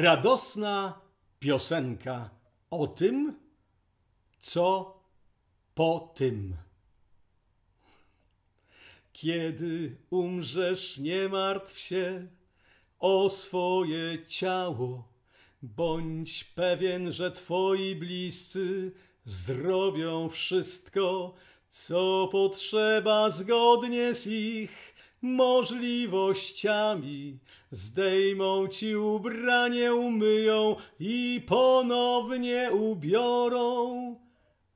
radosna piosenka o tym, co po tym. Kiedy umrzesz, nie martw się o swoje ciało. Bądź pewien, że twoi bliscy zrobią wszystko, co potrzeba zgodnie z ich możliwościami. Zdejmą ci ubranie, umyją i ponownie ubiorą.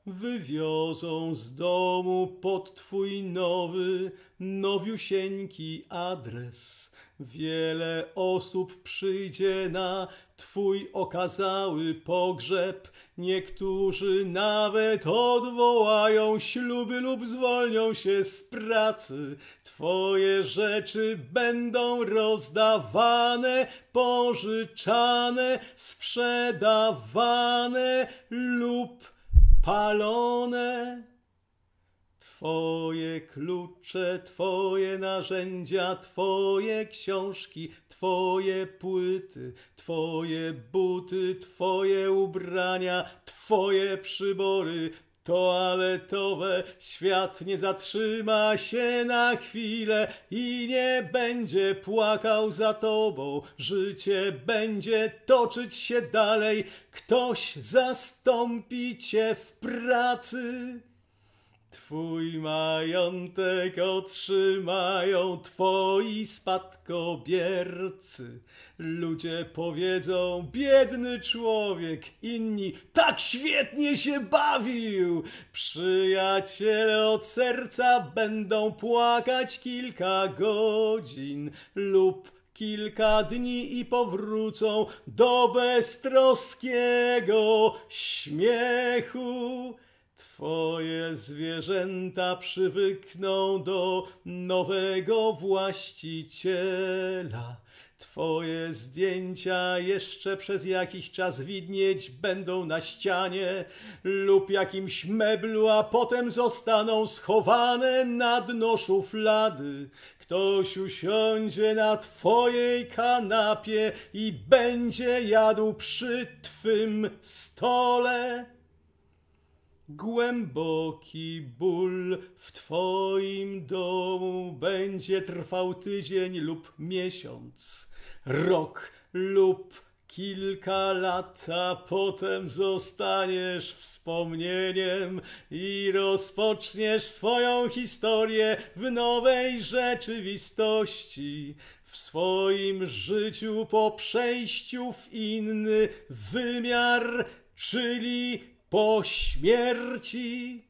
Wywiozą z domu pod twój nowy, nowiusieńki adres Wiele osób przyjdzie na Twój okazały pogrzeb. Niektórzy nawet odwołają śluby lub zwolnią się z pracy. Twoje rzeczy będą rozdawane, pożyczane, sprzedawane lub palone. Twoje klucze, Twoje narzędzia, Twoje książki, Twoje płyty, Twoje buty, Twoje ubrania, Twoje przybory, toaletowe. Świat nie zatrzyma się na chwilę i nie będzie płakał za tobą. Życie będzie toczyć się dalej. Ktoś zastąpi cię w pracy. Twój majątek otrzymają twoi spadkobiercy. Ludzie powiedzą, biedny człowiek, inni, tak świetnie się bawił. Przyjaciele od serca będą płakać kilka godzin lub kilka dni i powrócą do beztroskiego śmiechu. Twoje zwierzęta przywykną do nowego właściciela. Twoje zdjęcia jeszcze przez jakiś czas widnieć będą na ścianie lub jakimś meblu, a potem zostaną schowane na dno szuflady. Ktoś usiądzie na Twojej kanapie i będzie jadł przy Twym stole. Głęboki ból w twoim domu będzie trwał tydzień lub miesiąc, rok lub kilka lat, a potem zostaniesz wspomnieniem i rozpoczniesz swoją historię w nowej rzeczywistości. W swoim życiu po przejściu w inny wymiar, czyli po śmierci.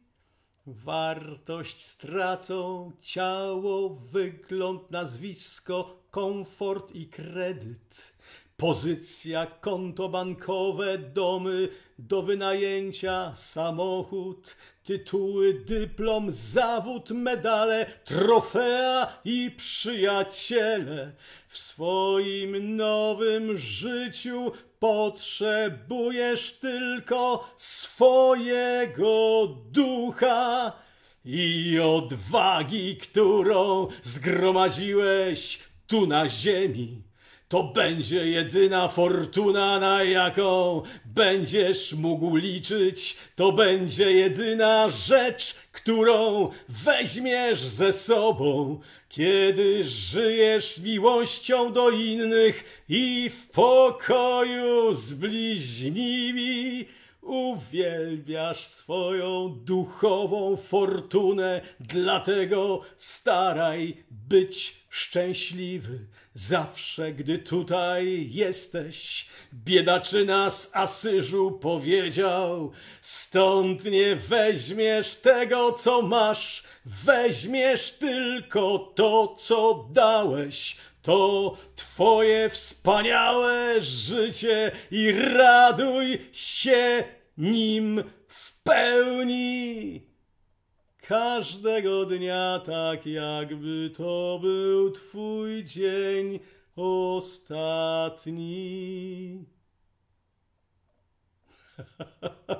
Wartość stracą ciało, wygląd, nazwisko, komfort i kredyt. Pozycja, konto bankowe, domy do wynajęcia, samochód, tytuły, dyplom, zawód, medale, trofea i przyjaciele. W swoim nowym życiu Potrzebujesz tylko swojego ducha i odwagi, którą zgromadziłeś tu na ziemi. To będzie jedyna fortuna, na jaką będziesz mógł liczyć. To będzie jedyna rzecz, którą weźmiesz ze sobą, kiedy żyjesz miłością do innych i w pokoju z bliźnimi. Uwielbiasz swoją duchową fortunę, dlatego staraj być szczęśliwy. Zawsze, gdy tutaj jesteś, biedaczyna z Asyżu powiedział: Stąd nie weźmiesz tego, co masz, weźmiesz tylko to, co dałeś to Twoje wspaniałe życie i raduj się nim w pełni. Każdego dnia tak jakby to był Twój dzień ostatni.